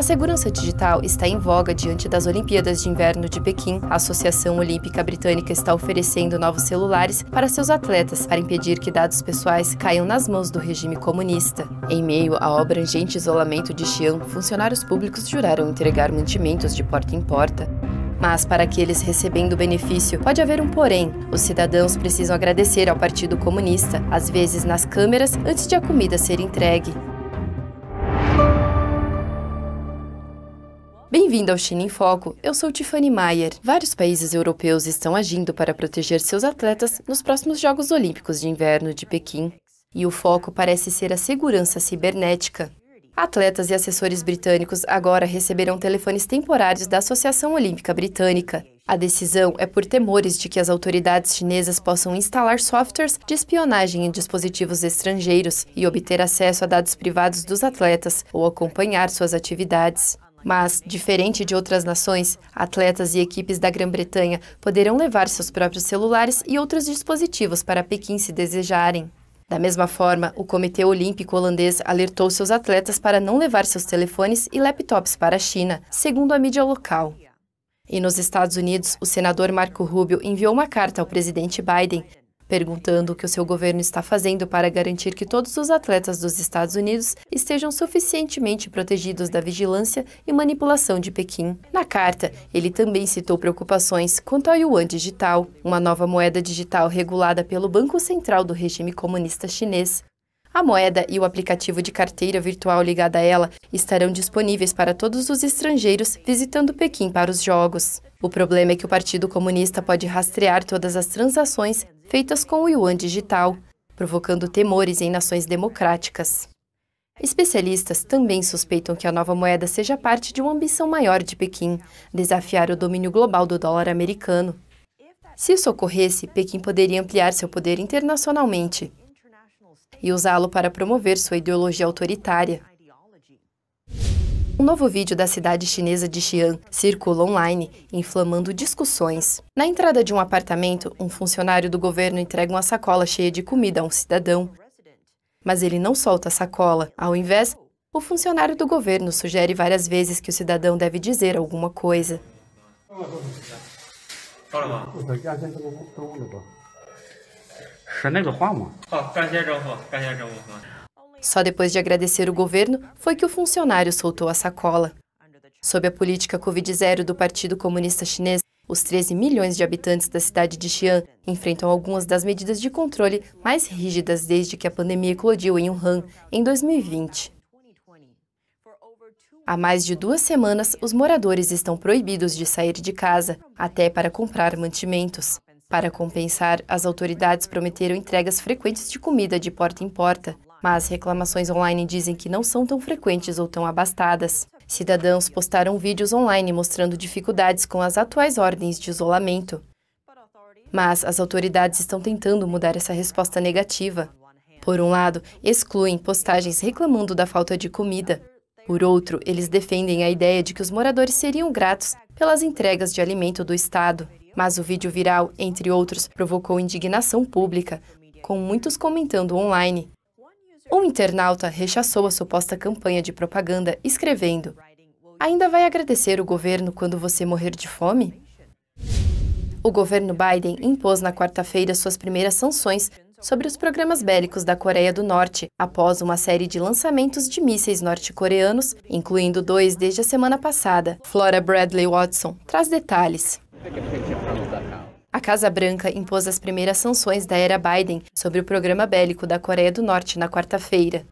A segurança digital está em voga diante das Olimpíadas de Inverno de Pequim. A Associação Olímpica Britânica está oferecendo novos celulares para seus atletas para impedir que dados pessoais caiam nas mãos do regime comunista. Em meio ao abrangente isolamento de Xi'an, funcionários públicos juraram entregar mantimentos de porta em porta. Mas para aqueles recebendo o benefício, pode haver um porém. Os cidadãos precisam agradecer ao Partido Comunista, às vezes nas câmeras, antes de a comida ser entregue. Bem-vindo ao China em Foco, eu sou Tiffany Mayer. Vários países europeus estão agindo para proteger seus atletas nos próximos Jogos Olímpicos de Inverno de Pequim. E o foco parece ser a segurança cibernética. Atletas e assessores britânicos agora receberão telefones temporários da Associação Olímpica Britânica. A decisão é por temores de que as autoridades chinesas possam instalar softwares de espionagem em dispositivos estrangeiros e obter acesso a dados privados dos atletas ou acompanhar suas atividades. Mas, diferente de outras nações, atletas e equipes da Grã-Bretanha poderão levar seus próprios celulares e outros dispositivos para Pequim se desejarem. Da mesma forma, o Comitê Olímpico Holandês alertou seus atletas para não levar seus telefones e laptops para a China, segundo a mídia local. E nos Estados Unidos, o senador Marco Rubio enviou uma carta ao presidente Biden perguntando o que o seu governo está fazendo para garantir que todos os atletas dos Estados Unidos estejam suficientemente protegidos da vigilância e manipulação de Pequim. Na carta, ele também citou preocupações quanto ao yuan digital, uma nova moeda digital regulada pelo Banco Central do regime comunista chinês. A moeda e o aplicativo de carteira virtual ligada a ela estarão disponíveis para todos os estrangeiros visitando Pequim para os Jogos. O problema é que o Partido Comunista pode rastrear todas as transações feitas com o yuan digital, provocando temores em nações democráticas. Especialistas também suspeitam que a nova moeda seja parte de uma ambição maior de Pequim, desafiar o domínio global do dólar americano. Se isso ocorresse, Pequim poderia ampliar seu poder internacionalmente, e usá-lo para promover sua ideologia autoritária. Um novo vídeo da cidade chinesa de Xi'an circula online, inflamando discussões. Na entrada de um apartamento, um funcionário do governo entrega uma sacola cheia de comida a um cidadão. Mas ele não solta a sacola. Ao invés, o funcionário do governo sugere várias vezes que o cidadão deve dizer alguma coisa. Só depois de agradecer o governo foi que o funcionário soltou a sacola. Sob a política Covid-0 do Partido Comunista Chinês, os 13 milhões de habitantes da cidade de Xi'an enfrentam algumas das medidas de controle mais rígidas desde que a pandemia eclodiu em Wuhan em 2020. Há mais de duas semanas, os moradores estão proibidos de sair de casa, até para comprar mantimentos. Para compensar, as autoridades prometeram entregas frequentes de comida de porta em porta, mas reclamações online dizem que não são tão frequentes ou tão abastadas. Cidadãos postaram vídeos online mostrando dificuldades com as atuais ordens de isolamento. Mas as autoridades estão tentando mudar essa resposta negativa. Por um lado, excluem postagens reclamando da falta de comida. Por outro, eles defendem a ideia de que os moradores seriam gratos pelas entregas de alimento do Estado. Mas o vídeo viral, entre outros, provocou indignação pública, com muitos comentando online. Um internauta rechaçou a suposta campanha de propaganda, escrevendo: Ainda vai agradecer o governo quando você morrer de fome? O governo Biden impôs na quarta-feira suas primeiras sanções sobre os programas bélicos da Coreia do Norte, após uma série de lançamentos de mísseis norte-coreanos, incluindo dois desde a semana passada. Flora Bradley Watson traz detalhes. A Casa Branca impôs as primeiras sanções da era Biden sobre o programa bélico da Coreia do Norte na quarta-feira.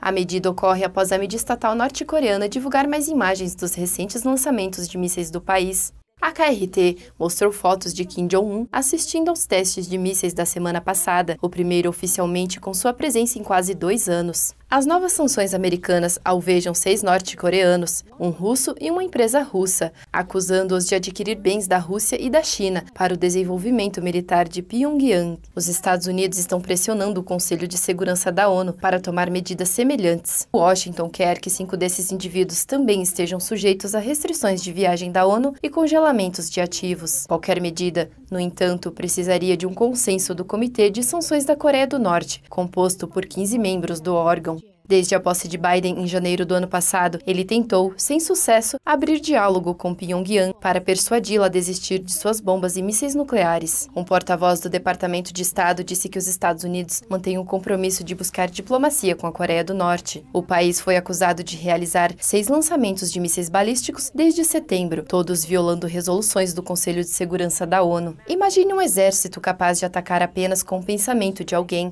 A medida ocorre após a mídia estatal norte-coreana divulgar mais imagens dos recentes lançamentos de mísseis do país. A KRT mostrou fotos de Kim Jong-un assistindo aos testes de mísseis da semana passada, o primeiro oficialmente com sua presença em quase dois anos. As novas sanções americanas alvejam seis norte-coreanos, um russo e uma empresa russa, acusando-os de adquirir bens da Rússia e da China para o desenvolvimento militar de Pyongyang. Os Estados Unidos estão pressionando o Conselho de Segurança da ONU para tomar medidas semelhantes. Washington quer que cinco desses indivíduos também estejam sujeitos a restrições de viagem da ONU e congelamentos de ativos. Qualquer medida, no entanto, precisaria de um consenso do Comitê de Sanções da Coreia do Norte, composto por 15 membros do órgão. Desde a posse de Biden em janeiro do ano passado, ele tentou, sem sucesso, abrir diálogo com Pyongyang para persuadi-la a desistir de suas bombas e mísseis nucleares. Um porta-voz do Departamento de Estado disse que os Estados Unidos mantêm o compromisso de buscar diplomacia com a Coreia do Norte. O país foi acusado de realizar seis lançamentos de mísseis balísticos desde setembro, todos violando resoluções do Conselho de Segurança da ONU. Imagine um exército capaz de atacar apenas com o pensamento de alguém.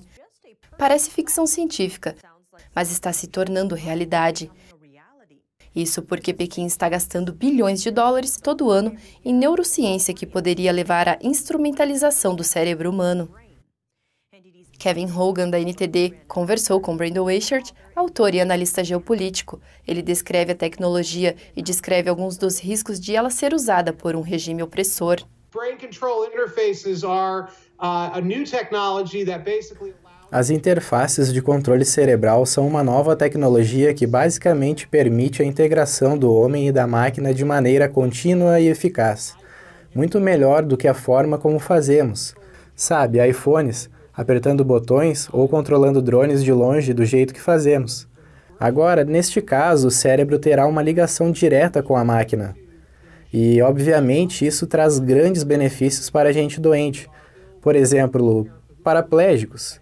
Parece ficção científica, mas está se tornando realidade. Isso porque Pequim está gastando bilhões de dólares todo ano em neurociência que poderia levar à instrumentalização do cérebro humano. Kevin Hogan, da NTD, conversou com Brandon Weishart, autor e analista geopolítico. Ele descreve a tecnologia e descreve alguns dos riscos de ela ser usada por um regime opressor. interfaces uh, as interfaces de controle cerebral são uma nova tecnologia que basicamente permite a integração do homem e da máquina de maneira contínua e eficaz, muito melhor do que a forma como fazemos. Sabe, iPhones, apertando botões ou controlando drones de longe do jeito que fazemos. Agora, neste caso, o cérebro terá uma ligação direta com a máquina. E, obviamente, isso traz grandes benefícios para a gente doente. Por exemplo, paraplégicos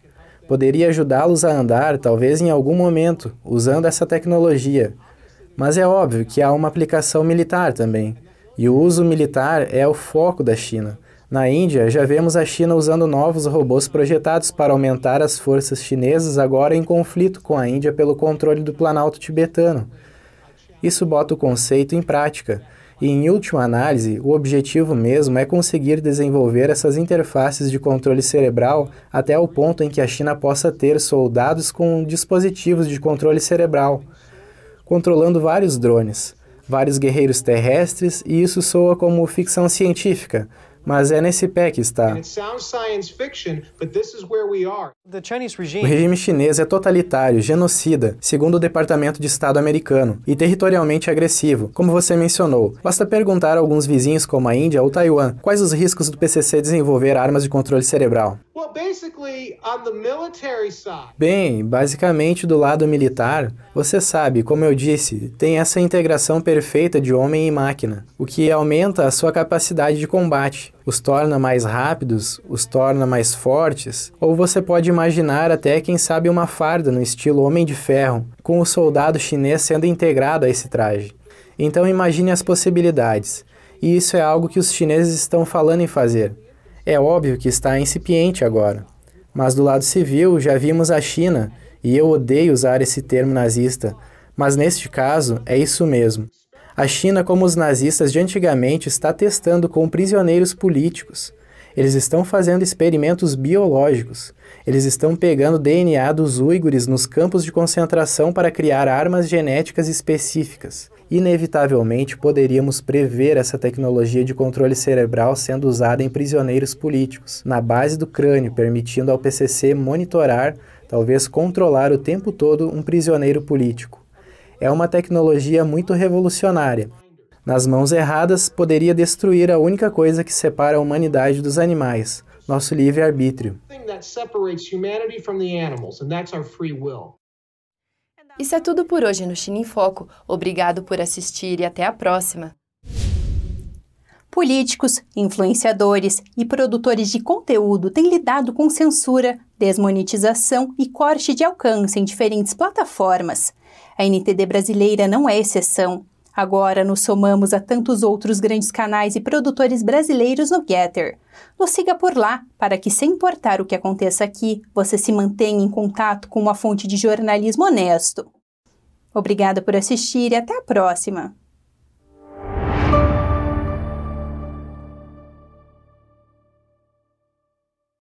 poderia ajudá-los a andar, talvez em algum momento, usando essa tecnologia. Mas é óbvio que há uma aplicação militar também, e o uso militar é o foco da China. Na Índia, já vemos a China usando novos robôs projetados para aumentar as forças chinesas, agora em conflito com a Índia pelo controle do Planalto tibetano. Isso bota o conceito em prática e em última análise, o objetivo mesmo é conseguir desenvolver essas interfaces de controle cerebral até o ponto em que a China possa ter soldados com dispositivos de controle cerebral, controlando vários drones, vários guerreiros terrestres, e isso soa como ficção científica, mas é nesse pé que está. O regime chinês é totalitário, genocida, segundo o Departamento de Estado americano, e territorialmente agressivo, como você mencionou. Basta perguntar a alguns vizinhos como a Índia ou Taiwan quais os riscos do PCC desenvolver armas de controle cerebral. Bem, basicamente do lado militar, você sabe, como eu disse, tem essa integração perfeita de homem e máquina, o que aumenta a sua capacidade de combate os torna mais rápidos, os torna mais fortes, ou você pode imaginar até quem sabe uma farda no estilo Homem de Ferro, com o soldado chinês sendo integrado a esse traje. Então imagine as possibilidades, e isso é algo que os chineses estão falando em fazer. É óbvio que está incipiente agora. Mas do lado civil já vimos a China, e eu odeio usar esse termo nazista, mas neste caso é isso mesmo. A China, como os nazistas de antigamente, está testando com prisioneiros políticos. Eles estão fazendo experimentos biológicos. Eles estão pegando DNA dos uigures nos campos de concentração para criar armas genéticas específicas. Inevitavelmente, poderíamos prever essa tecnologia de controle cerebral sendo usada em prisioneiros políticos, na base do crânio, permitindo ao PCC monitorar, talvez controlar o tempo todo, um prisioneiro político é uma tecnologia muito revolucionária. Nas mãos erradas, poderia destruir a única coisa que separa a humanidade dos animais, nosso livre-arbítrio. Isso é tudo por hoje no China em Foco. Obrigado por assistir e até a próxima. Políticos, influenciadores e produtores de conteúdo têm lidado com censura, desmonetização e corte de alcance em diferentes plataformas. A NTD brasileira não é exceção. Agora nos somamos a tantos outros grandes canais e produtores brasileiros no Getter. Nos siga por lá, para que, sem importar o que aconteça aqui, você se mantenha em contato com uma fonte de jornalismo honesto. Obrigada por assistir e até a próxima!